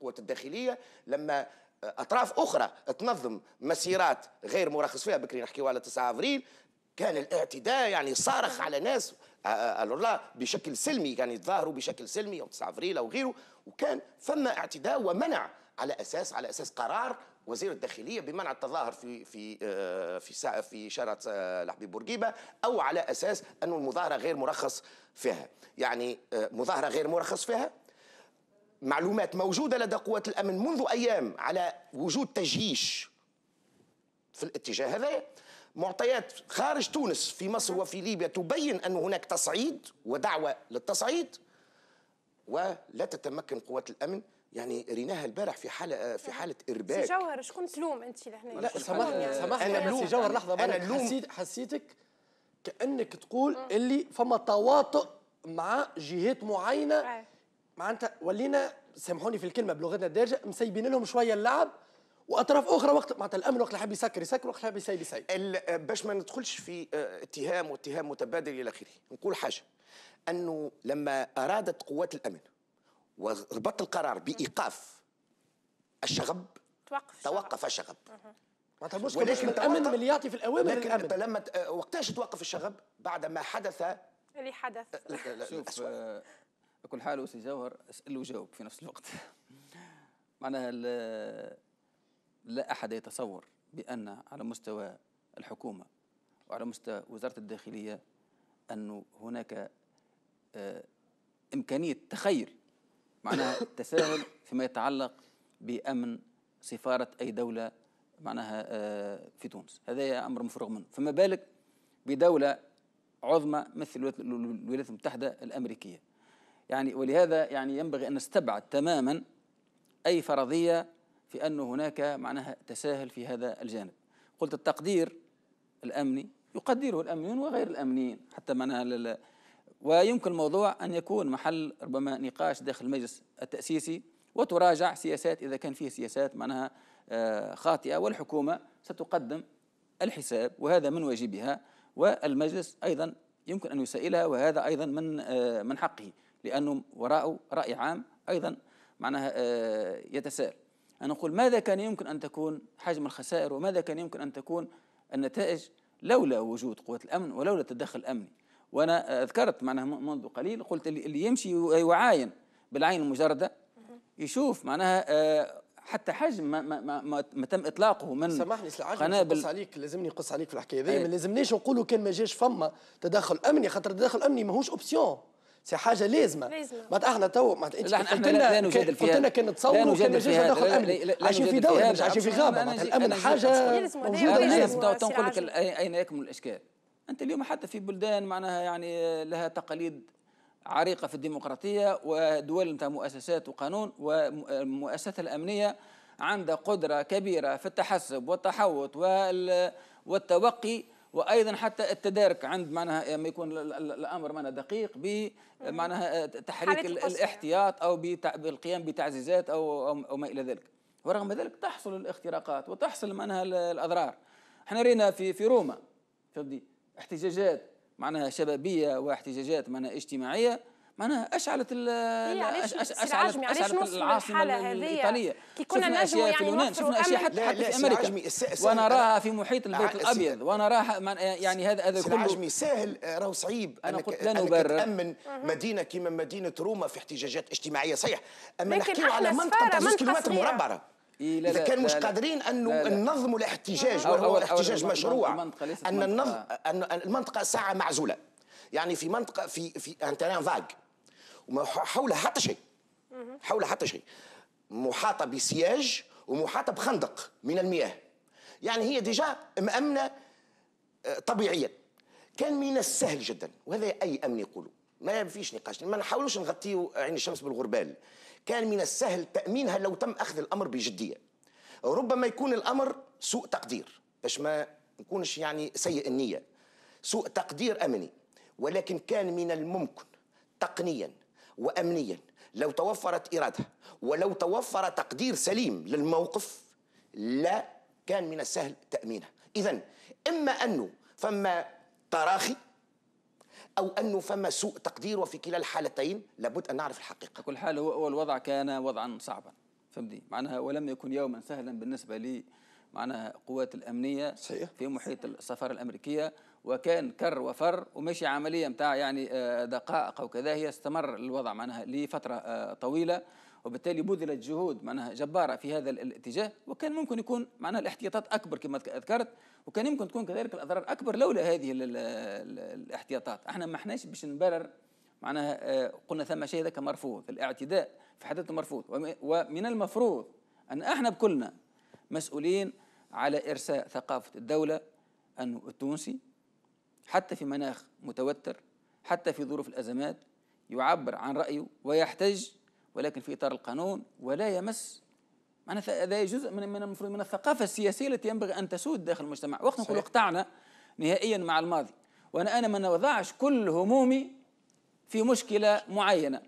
قوات الداخليه لما اطراف اخرى تنظم مسيرات غير مرخص فيها بكري نحكيو على 9 ابريل كان الاعتداء يعني صارخ على ناس قالوا لا بشكل سلمي يعني تظاهروا بشكل سلمي او 9 ابريل او غيره وكان فما اعتداء ومنع على اساس على اساس قرار وزير الداخليه بمنع التظاهر في في آه، في في شارع الحبيب آه، بورقيبه او على اساس انه المظاهره غير مرخص فيها يعني آه، مظاهره غير مرخص فيها معلومات موجوده لدى قوات الامن منذ ايام على وجود تجيش في الاتجاه هذا معطيات خارج تونس في مصر وفي ليبيا تبين ان هناك تصعيد ودعوه للتصعيد ولا تتمكن قوات الامن يعني ريناها البارح في حاله آه، في حاله ارباك سي جوهر شكون تلوم انت لهنا لا سامحني يعني سامحني انا سي جوهر لحظه انا اللوم حسيت حسيتك كانك تقول أه. اللي فما تواطؤ مع جهات معينه معناتها ولينا سامحوني في الكلمه بلغتنا الدارجه مسيبين لهم شويه اللعب واطراف اخرى وقت معناتها الامن وقت اللي حاب يسكر يسكر وقت اللي حاب يسيب يسيب باش ما ندخلش في آه، اتهام واتهام متبادل الى اخره نقول حاجه أنه لما أرادت قوات الأمن وربطت القرار بإيقاف الشغب توقف توقف الشغب معناتها المشكله مش الامن اللي يعطي في الاوامر لكن انت لما وقتاش توقف الشغب بعد ما حدث اللي حدث شوف آه كل حال استاذ جوهر اسال وجاوب في نفس الوقت معناها لا احد يتصور بان على مستوى الحكومه وعلى مستوى وزاره الداخليه انه هناك آه، إمكانية تخيل معناها تساهل فيما يتعلق بأمن سفارة أي دولة معناها آه، في تونس هذا أمر مفرغ منه فما بالك بدولة عظمى مثل الولايات المتحدة الأمريكية يعني ولهذا يعني ينبغي أن نستبعد تماما أي فرضية في أن هناك معناها تساهل في هذا الجانب قلت التقدير الأمني يقدره الأمنيون وغير الأمنيين حتى معناها ويمكن الموضوع أن يكون محل ربما نقاش داخل المجلس التأسيسي وتراجع سياسات إذا كان فيه سياسات معناها آه، خاطئة والحكومة ستقدم الحساب وهذا من واجبها والمجلس أيضا يمكن أن يسائلها وهذا أيضا من آه، من حقه لأنه وراءه رأي عام أيضا معناها آه، يتساءل أن نقول ماذا كان يمكن أن تكون حجم الخسائر وماذا كان يمكن أن تكون النتائج لولا وجود قوة الأمن ولولا التدخل الأمني وانا ذكرت معناها منذ قليل قلت اللي يمشي ويعاين بالعين المجرده يشوف معناها آه، حتى حجم ما, ما, ما, ما تم اطلاقه من سامحني قنابل نقص عليك لازمني نقص عليك في الحكايه هذه ما لازمناش نقولوا كان ما جاش فما تدخل امني خاطر التدخل الامني ماهوش اوبسيون سي حاجه لازمه معناتها احنا تو معناتها انت قلت لنا قلت لنا كان تصوروا كان ما جاش تدخل امني عايشين في دوله مش عايشين في غابه الامن حاجه موجوده لازم تو نقول لك اين يكمن الاشكال أنت اليوم حتى في بلدان معناها يعني لها تقاليد عريقة في الديمقراطية ودول انت مؤسسات وقانون ومؤسسات الأمنية عندها قدرة كبيرة في التحسب والتحوط والتوقي وايضا حتى التدارك عند معناها لما يكون الامر معناها دقيق بمعناها تحريك الاحتياط او بالقيام بتعزيزات او او ما الى ذلك ورغم ذلك تحصل الاختراقات وتحصل معناها الاضرار احنا رينا في في روما فهمتي احتجاجات معناها شبابيه واحتجاجات معناها اجتماعيه معناها اشعلت ال إيه، اشعلت اشعلت العاصمه الايطاليه كي كنا نجم يعني في اليونان شفنا اشياء حتى لا لا في امريكا ونراها في محيط البيت الابيض ونراها يعني هذا هذا كله عجمي ساهل راهو صعيب انا قلت لا نبرر تامن مدينه كيما مدينه روما في احتجاجات اجتماعيه صحيح اما نحكيو على منطقه تاع كيلومتر مربعه إيه اذا لا كان لا مش قادرين انه ننظموا الاحتجاج وهو الاحتجاج مشروع ان النظم ان المنطقه ساعه معزوله يعني في منطقه في في ان تيران وما حولها حتى شيء حولها حتى شيء محاطه بسياج ومحاطه بخندق من المياه يعني هي ديجا مأمنه آه، طبيعيا كان من السهل جدا وهذا اي امن يقولوا ما فيش نقاش ما نحاولوش نغطيو عين الشمس بالغربال كان من السهل تأمينها لو تم أخذ الأمر بجدية ربما يكون الأمر سوء تقدير باش ما نكونش يعني سيء النية سوء تقدير أمني ولكن كان من الممكن تقنيا وأمنيا لو توفرت إرادة ولو توفر تقدير سليم للموقف لا كان من السهل تأمينها إذا إما أنه فما تراخي أو أنه فما سوء تقدير وفي كلا الحالتين لابد أن نعرف الحقيقة كل حال هو الوضع كان وضعا صعبا فهمتني معناها ولم يكن يوما سهلا بالنسبة لي معناها قوات الأمنية صحيح. في محيط السفارة الأمريكية وكان كر وفر ومشي عملية متاع يعني آه، دقائق أو كذا هي استمر الوضع معناها لفترة آه، طويلة وبالتالي بذلت جهود معناها جبارة في هذا الاتجاه وكان ممكن يكون معناها الاحتياطات أكبر كما ذكرت وكان يمكن تكون كذلك الأضرار أكبر لولا هذه الاحتياطات احنا ما احناش باش نبرر معناها آه، قلنا ثم شيء ذاك مرفوض الاعتداء في حد مرفوض ومن المفروض أن احنا بكلنا مسؤولين على إرساء ثقافة الدولة أنه التونسي حتى في مناخ متوتر حتى في ظروف الأزمات يعبر عن رأيه ويحتج ولكن في اطار القانون ولا يمس معناتها هذا جزء من من المفروض من الثقافه السياسيه التي ينبغي ان تسود داخل المجتمع وقت نقول اقطعنا نهائيا مع الماضي وانا انا ما نوضعش كل همومي في مشكله معينه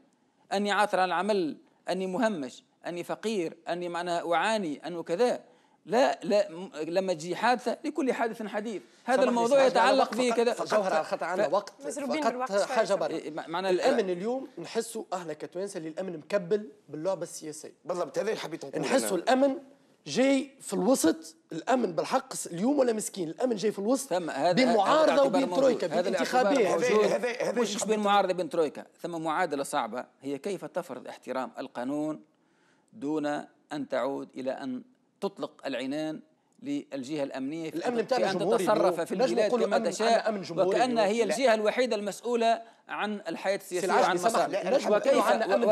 اني عاثر على العمل اني مهمش اني فقير اني معناها اعاني انه كذا لا لا لما تجي حادثه لكل حادث حديث هذا الموضوع يتعلق به كذا على خطا عندنا وقت فقط برا إيه، معنى الامن اليوم نحسوا اهل كتوانسه اللي الامن مكبل باللعبه السياسيه بالضبط هذا اللي حبيت نقول نحسوا نعم. الامن جاي في الوسط الامن بالحق اليوم ولا مسكين الامن جاي في الوسط ثم هذا معارضه وبين ترويكا بين هذا مش بين معارضه بين ترويكا ثم معادله صعبه هي كيف تفرض احترام القانون دون ان تعود الى ان تطلق العنان للجهه الامنيه في الامن بتاع ان تتصرف في البلاد كما تشاء أمن وكانها هي الجهه الوحيده المسؤوله عن الحياه السياسيه وعن المصالح وكيف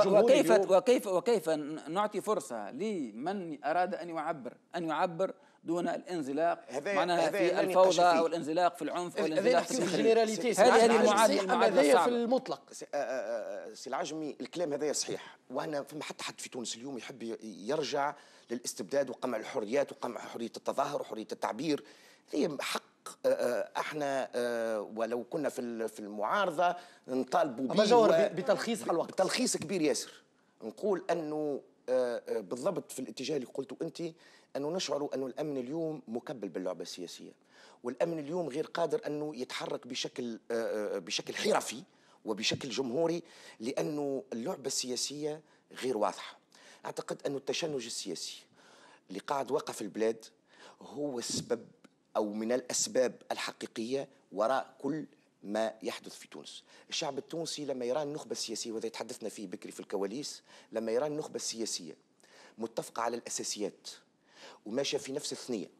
وكيف, وكيف وكيف وكيف نعطي فرصه لمن اراد ان يعبر ان يعبر دون الانزلاق معناها في الفوضى او الانزلاق في العنف او الانزلاق في الجنراليتي هذه هذه المعادله المعادله في المطلق آه، آه، آه، سي العجمي الكلام هذا صحيح وانا فما حتى حد في تونس اليوم يحب يرجع للاستبداد وقمع الحريات وقمع حريه التظاهر وحريه التعبير هذه حق آه، آه، احنا آه، ولو كنا في في المعارضه نطالبوا به و... بتلخيص على الوقت تلخيص كبير ياسر نقول انه بالضبط في الاتجاه اللي قلته انت انه نشعر انه الامن اليوم مكبل باللعبه السياسيه والامن اليوم غير قادر انه يتحرك بشكل بشكل حرفي وبشكل جمهوري لانه اللعبه السياسيه غير واضحه أعتقد أن التشنج السياسي اللي قاعد وقع في البلاد هو السبب أو من الأسباب الحقيقية وراء كل ما يحدث في تونس الشعب التونسي لما يرى النخبة السياسية وهذا تحدثنا فيه بكري في الكواليس لما يرى النخبة السياسية متفقة على الأساسيات وماشية في نفس الثنية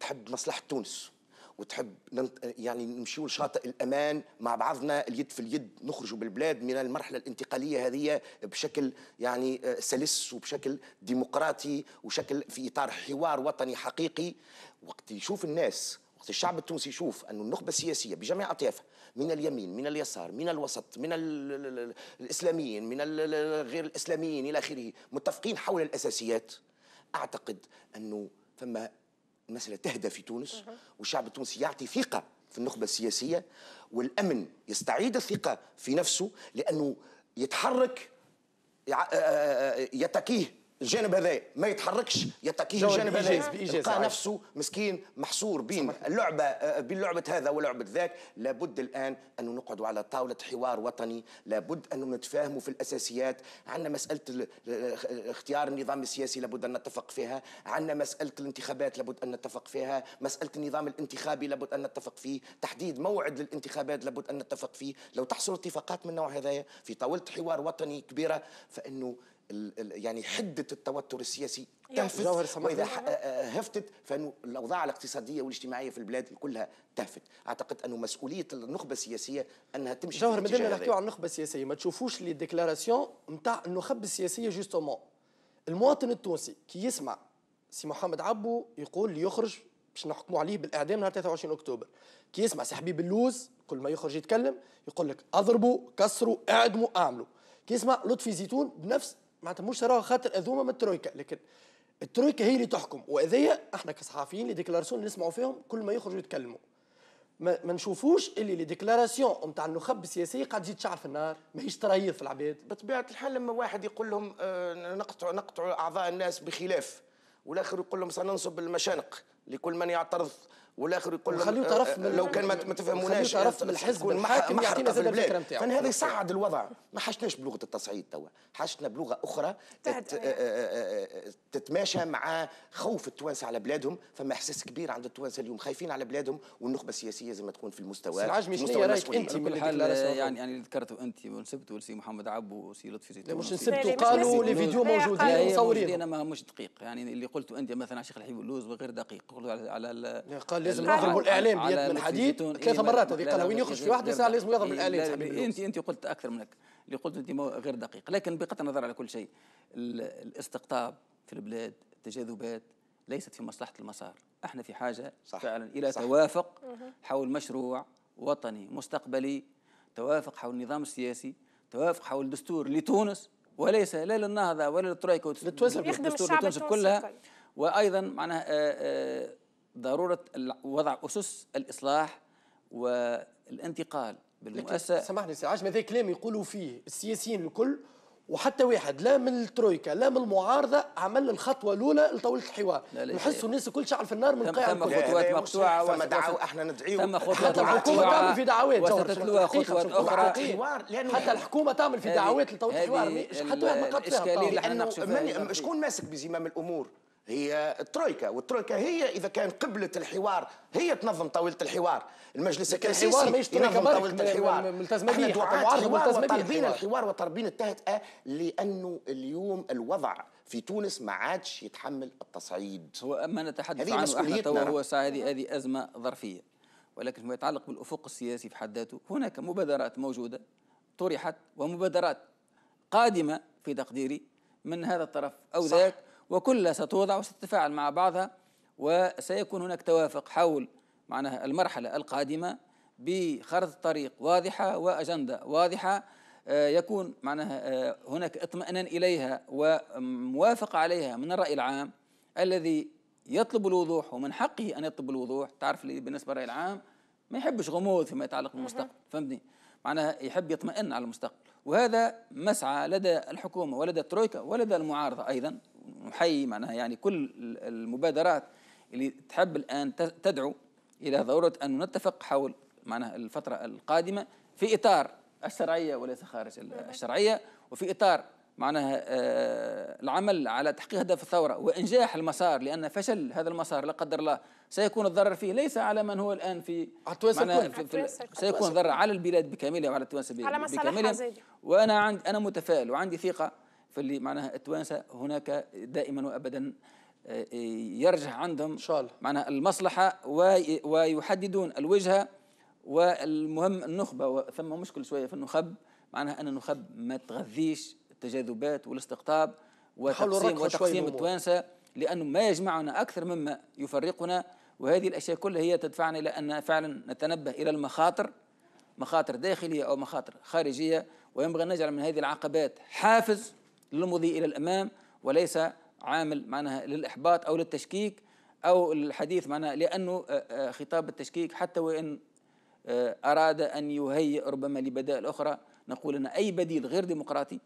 تحب مصلحة تونس وتحب ننت... يعني نمشيو لشاطئ الامان مع بعضنا اليد في اليد نخرجوا بالبلاد من المرحله الانتقاليه هذه بشكل يعني آه، سلس وبشكل ديمقراطي وشكل في اطار حوار وطني حقيقي وقت يشوف الناس وقت الشعب التونسي يشوف أن النخبة السياسية بجميع أطيافها من اليمين من اليسار من الوسط من الإسلاميين من غير الإسلاميين إلى آخره متفقين حول الأساسيات أعتقد أنه فما المسألة تهدى في تونس والشعب التونسي يعطي ثقة في النخبة السياسية والأمن يستعيد الثقة في نفسه لأنه يتحرك يتكيه الجانب هذا ما يتحركش يتكيه الجانب هذا يلقى نفسه مسكين محصور بين اللعبه آه، بين لعبه هذا ولعبه ذاك لابد الان ان نقعدوا على طاوله حوار وطني لابد ان نتفاهموا في الاساسيات عندنا مساله آه، اختيار النظام السياسي لابد ان نتفق فيها عندنا مساله الانتخابات لابد ان نتفق فيها مساله النظام الانتخابي لابد ان نتفق فيه تحديد موعد للانتخابات لابد ان نتفق فيه لو تحصل اتفاقات من نوع هذايا في طاوله حوار وطني كبيره فانه يعني حده التوتر السياسي تهفت واذا هفتت فان الاوضاع الاقتصاديه والاجتماعيه في البلاد كلها تهفت اعتقد انه مسؤوليه النخبه السياسيه انها تمشي جوهر مادام نحكيو عن النخبه السياسيه ما تشوفوش لي ديكلاراسيون نتاع النخب السياسيه جوستومون المواطن التونسي كي يسمع سي محمد عبو يقول لي يخرج باش نحكموا عليه بالاعدام نهار 23 اكتوبر كي يسمع سي حبيب اللوز كل ما يخرج يتكلم يقول لك اضربوا كسروا اعدموا اعملوا كي يسمع لطفي زيتون بنفس معناتها مش راه خاطر اذوما من الترويكا لكن الترويكا هي اللي تحكم واذيا احنا كصحافيين لي ديكلاراسيون اللي نسمعوا فيهم كل ما يخرجوا يتكلموا ما, ما نشوفوش اللي لي ديكلاراسيون نتاع النخب السياسي قاعد تزيد شعر في النار ماهيش ترايير في العباد بطبيعه الحال لما واحد يقول لهم آه، نقطع نقطع اعضاء الناس بخلاف والاخر يقول لهم سننصب المشانق لكل من يعترض والاخر يقول لك آه، طرف آه، من لو كان ما تفهموناش طرف آه، من الحزب الحاكم يعطينا زاد الفكره نتاعو فان هذا يصعد الوضع ما حشناش بلغه التصعيد توا حشنا بلغه اخرى تتماشى مع خوف التوانسه على بلادهم فما احساس كبير عند التوانسه اليوم خايفين على بلادهم والنخبه السياسيه لازم تكون في المستوى العجمي شنو رايك انت من الحال يعني يعني ذكرته انت ونسبته لسي محمد عبو وسي لطفي زيتون مش نسبته يعني قالوا لي فيديو موجودين مصورين انا مش دقيق يعني اللي قلته انت مثلا على شيخ الحبيب اللوز وغير دقيق قلت على قال لازم نضرب الاعلام بيد من حديد ثلاث مرات هذه وين يخرج في واحد ساعه لازم يضرب الاعلام انت انت قلت اكثر منك اللي قلت انت غير دقيق لكن بقطع النظر على كل شيء الاستقطاب في البلاد التجاذبات ليست في مصلحه المسار احنا في حاجه صح فعلا الى صح توافق حول مشروع وطني مستقبلي توافق حول النظام السياسي توافق حول دستور لتونس وليس لا للنهضه ولا للترويكا يخدم الشعب التونسي كلها وايضا معناها آه، آه، ضروره وضع اسس الاصلاح والانتقال بالمؤسسه سامحني سي عاجم هذا كلام يقولوا فيه السياسيين الكل وحتى واحد لا من الترويكا لا من المعارضه عمل الخطوه الاولى لطاوله الحوار نحس الناس الكل شعر في النار من قاعدة ثم خطوات مقطوعه ثم دعوة احنا ندعيو ثم خطوات الحكومه تعمل في دعوات وستتلوها خطوات اخرى حتى الحكومه تعمل في دعوات لطاوله الحوار حتى واحد ما قبل لانه شكون ماسك بزمام الامور هي الترويكا والترويكا هي اذا كان قبلت الحوار هي تنظم طاوله الحوار المجلس التاسيسي ينظم طاوله الحوار احنا دعاة الحوار وطالبين الحوار وطالبين التهدئه لانه اليوم الوضع في تونس ما عادش يتحمل التصعيد هو اما نتحدث عن احنا هو هذه هذه ازمه ظرفيه ولكن ما يتعلق بالافق السياسي في حد ذاته هناك مبادرات موجوده طرحت ومبادرات قادمه في تقديري من هذا الطرف او ذاك وكلها ستوضع وستتفاعل مع بعضها وسيكون هناك توافق حول معناها المرحلة القادمة بخريطة طريق واضحة وأجندة واضحة آه، يكون معناها آه، هناك اطمئنان إليها وموافقة عليها من الرأي العام الذي يطلب الوضوح ومن حقه أن يطلب الوضوح تعرف لي بالنسبة للرأي العام ما يحبش غموض فيما يتعلق بالمستقبل فهمتني معناها يحب يطمئن على المستقبل وهذا مسعى لدى الحكومة ولدى الترويكا ولدى المعارضة أيضا محيي معناها يعني كل المبادرات اللي تحب الآن تدعو إلى ضرورة أن نتفق حول معناها الفترة القادمة في إطار الشرعية وليس خارج الشرعية وفي إطار معناها آه، العمل على تحقيق هدف الثورة وإنجاح المسار لأن فشل هذا المسار لا قدر الله سيكون الضرر فيه ليس على من هو الآن في, في سيكون ضرر على البلاد بكاملها وعلى التوانسة بكاملها وأنا عندي أنا متفائل وعندي ثقة فاللي معناها التوانسه هناك دائما وابدا آه، يرجع عندهم ان شاء الله معناها المصلحه ويحددون الوجهه والمهم النخبه ثم مشكل شويه في النخب معناها ان النخب ما تغذيش التجاذبات والاستقطاب وتقسيم وتقسيم التوانسه لانه ما يجمعنا اكثر مما يفرقنا وهذه الاشياء كلها هي تدفعنا الى ان فعلا نتنبه الى المخاطر مخاطر داخليه او مخاطر خارجيه وينبغي ان نجعل من هذه العقبات حافز للمضي إلى الأمام وليس عامل معناها للإحباط أو للتشكيك أو الحديث معناها لأنه آه، آه، خطاب التشكيك حتى وإن آه، أراد أن يهيئ ربما لبدائل أخرى نقول أن أي بديل غير ديمقراطي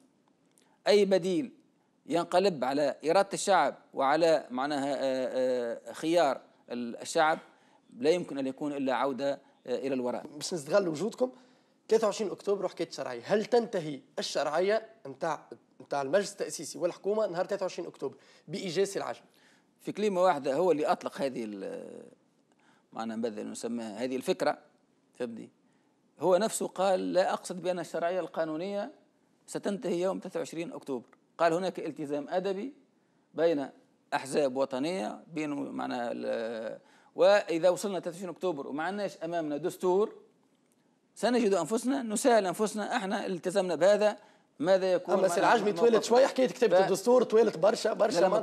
أي بديل ينقلب على إرادة الشعب وعلى معناها خيار الشعب لا يمكن أن يكون إلا عودة إلى الوراء باش نستغل وجودكم 23 أكتوبر وحكاية الشرعية هل تنتهي الشرعية نتاع بتاع المجلس التاسيسي والحكومه نهار 23 اكتوبر بايجاز العجم في كلمه واحده هو اللي اطلق هذه معنا نبذل نسميها هذه الفكره فهمني هو نفسه قال لا اقصد بان الشرعيه القانونيه ستنتهي يوم 23 اكتوبر قال هناك التزام ادبي بين احزاب وطنيه بين معنا واذا وصلنا 23 اكتوبر وما عندناش امامنا دستور سنجد انفسنا نسال انفسنا احنا التزمنا بهذا ماذا يكون اما سي العجمي طولت شويه حكايه كتابه الدستور طولت برشا برشا لا ما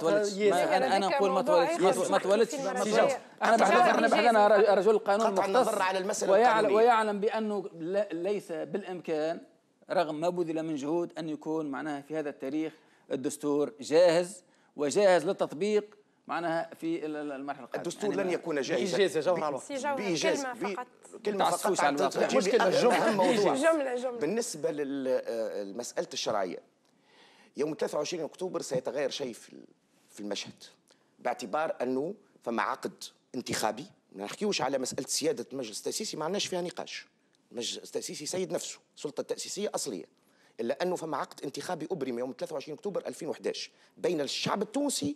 انا انا نقول ما طولتش ما طولتش انا بحذنا بحذنا رجل قانون مختص على المساله ويعلم, ويعلم بانه ليس بالامكان رغم ما بذل من جهود ان يكون معناها في هذا التاريخ الدستور جاهز وجاهز للتطبيق معناها في المرحله القادمه الدستور يعني لن يكون جاهزا بإجازة يا جوهر الوقت فقط كلمه فقط عن الوقت مشكله جمله جمله جمله بالنسبه آه، لمساله الشرعيه يوم 23 اكتوبر سيتغير شيء في المشهد باعتبار انه فما عقد انتخابي ما نحكيوش على مساله سياده المجلس التاسيسي ما عندناش فيها نقاش المجلس التاسيسي سيد نفسه السلطه التاسيسيه اصليه الا انه فما عقد انتخابي ابرم يوم 23 اكتوبر 2011 بين الشعب التونسي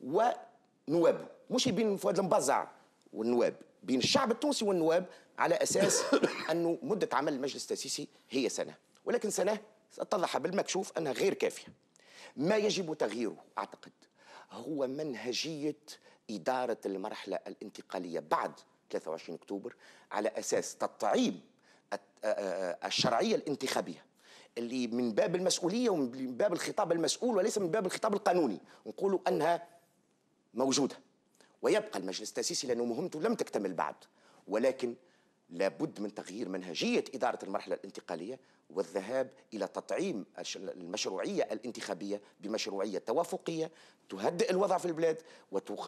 ونوابه مش بين فؤاد المبزع والنواب بين الشعب التونسي والنواب على اساس انه مده عمل المجلس التاسيسي هي سنه ولكن سنه اتضح بالمكشوف انها غير كافيه ما يجب تغييره اعتقد هو منهجيه اداره المرحله الانتقاليه بعد 23 اكتوبر على اساس تطعيم الشرعيه الانتخابيه اللي من باب المسؤوليه ومن باب الخطاب المسؤول وليس من باب الخطاب القانوني نقولوا انها موجوده ويبقى المجلس التاسيسي لانه مهمته لم تكتمل بعد ولكن لابد من تغيير منهجيه اداره المرحله الانتقاليه والذهاب الى تطعيم المشروعيه الانتخابيه بمشروعيه توافقيه تهدئ الوضع في البلاد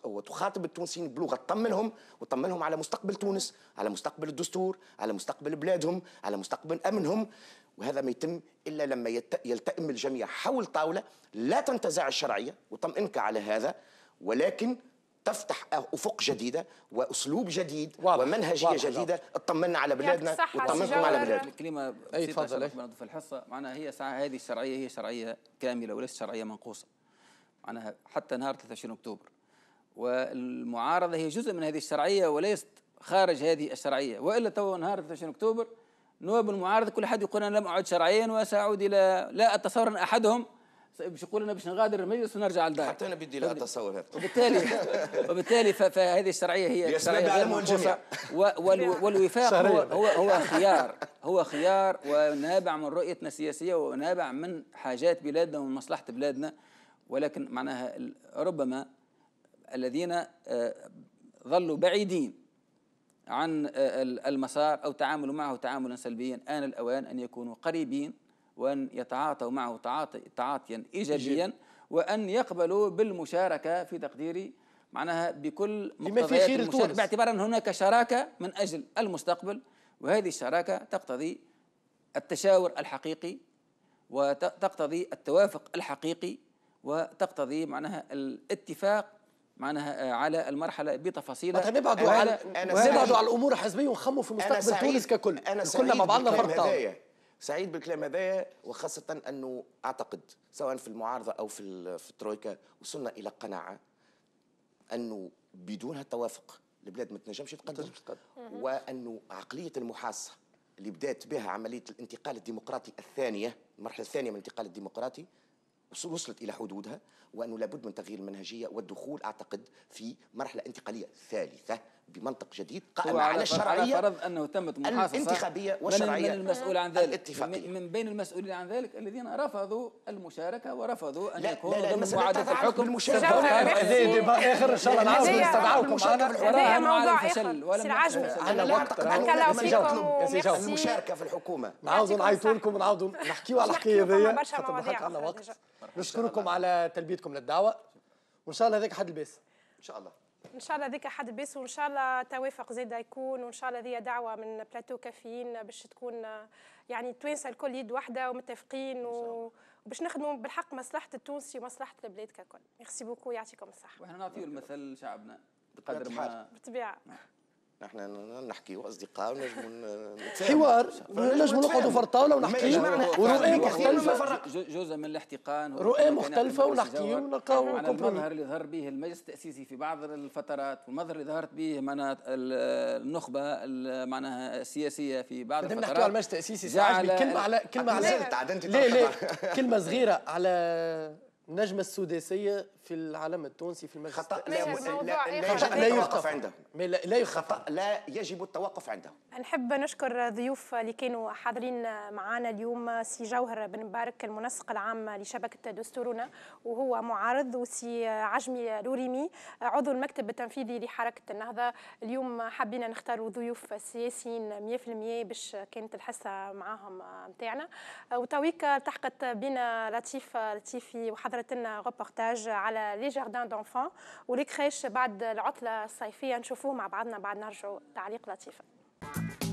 وتخاطب التونسيين بلغه تطمنهم وتطمنهم على مستقبل تونس، على مستقبل الدستور، على مستقبل بلادهم، على مستقبل امنهم وهذا ما يتم الا لما يلتئم الجميع حول طاوله لا تنتزع الشرعيه وطمئنك على هذا ولكن تفتح افق جديده واسلوب جديد واضح. ومنهجيه واضح. جديده اطمنا على بلادنا واطمنكم على بلادنا يعني كلمه اي تفضل في الحصه معناها هي ساعه هذه الشرعيه هي شرعيه كامله وليس شرعيه منقوصه معناها حتى نهار 23 اكتوبر والمعارضه هي جزء من هذه الشرعيه وليست خارج هذه الشرعيه والا تو نهار 23 اكتوبر نواب المعارضه كل حد يقول انا لم اعد شرعيا وساعود الى لا اتصور ان احدهم مش يقول انا باش نغادر المجلس ونرجع للدار حتى انا بدي لا اتصور هذا وبالتالي وبالتالي فهذه الشرعيه هي الشرعيه غير والوفاق هو, هو هو خيار هو خيار ونابع من رؤيتنا السياسيه ونابع من حاجات بلادنا ومن مصلحه بلادنا ولكن معناها ربما الذين آه، ظلوا بعيدين عن آه، المسار او تعاملوا معه تعاملا سلبيا ان الاوان ان يكونوا قريبين وأن يتعاطوا معه تعاطي تعاطيا إيجابيا وأن يقبلوا بالمشاركة في تقديري معناها بكل مقتضيات باعتبار أن هناك شراكة من أجل المستقبل وهذه الشراكة تقتضي التشاور الحقيقي وتقتضي التوافق الحقيقي وتقتضي معناها الاتفاق معناها على المرحله بتفاصيلها نبعدوا على نبعدوا على الامور الحزبيه ونخموا في مستقبل تونس ككل كلنا مع بعضنا فرق سعيد بالكلام هذايا وخاصة أنه أعتقد سواء في المعارضة أو في, في الترويكا وصلنا إلى قناعة أنه بدون هالتوافق البلاد ما تنجمش تقدم وأنه عقلية المحاصة اللي بدأت بها عملية الانتقال الديمقراطي الثانية المرحلة الثانية من الانتقال الديمقراطي وصلت الى حدودها وانه لابد من تغيير المنهجيه والدخول اعتقد في مرحله انتقاليه ثالثه بمنطق جديد قائم على الشرعية فرض أنه تمت محاصصة الانتخابية والشرعية من المسؤول عن ذلك الاتفاقية. من بين المسؤولين عن ذلك الذين رفضوا المشاركة ورفضوا أن لا ضمن معادة الحكم المشاركة آخر إن شاء الله نعاود نستدعوكم أنا موضوع آخر سي العجمي أنا لا أعتقد المشاركة في الحكومة نعاودوا نعيطوا لكم ونعاودوا نحكيوا على الحكاية هذيا خاطر بحق على وقت نشكركم على تلبيتكم للدعوة وإن شاء الله هذاك حد الباس إن شاء الله ان شاء الله ذيك حد بيس وان شاء الله توافق زيد يكون وان شاء الله ذي دعوه من بلاتو كافيين باش تكون يعني التوانسه الكل يد واحده ومتفقين و... وباش نخدموا بالحق مصلحه التونسي ومصلحه البلاد ككل ميرسي بوكو يعطيكم الصحه وحنا نعطيو المثل لشعبنا بقدر ما بالطبيعه نعم. نحن نحكي اصدقاء ونجموا حوار نجم نقعدوا في الطاوله ونحكي ورؤى مختلفه جزء من الاحتقان رؤى مختلفه ونحكي ونلقاو على المظهر اللي ظهر به المجلس التاسيسي في بعض الفترات والمظهر اللي ظهرت به معناها النخبه معناها السياسيه في بعض الفترات نحكي على المجلس التاسيسي جعل كلمه على كلمه على لا لا كلمه صغيره على النجمه السداسيه في العالم التونسي في المجلس خطأ لا, لا, لا, خطأ لا يوقف عنده لا لا لا يجب التوقف عنده نحب نشكر ضيوف اللي كانوا حاضرين معنا اليوم سي جوهر بن مبارك المنسق العام لشبكة دستورنا وهو معارض وسي عجمي لوريمي عضو المكتب التنفيذي لحركة النهضة اليوم حبينا نختاروا ضيوف سياسيين 100% باش كانت الحصة معاهم نتاعنا وتويك التحقت بنا لطيف لطيفي وحضرت لنا على لي جاردان دونفون ولي كريش بعد العطله الصيفيه نشوفوه مع بعضنا بعد نرجعوا تعليق لطيفه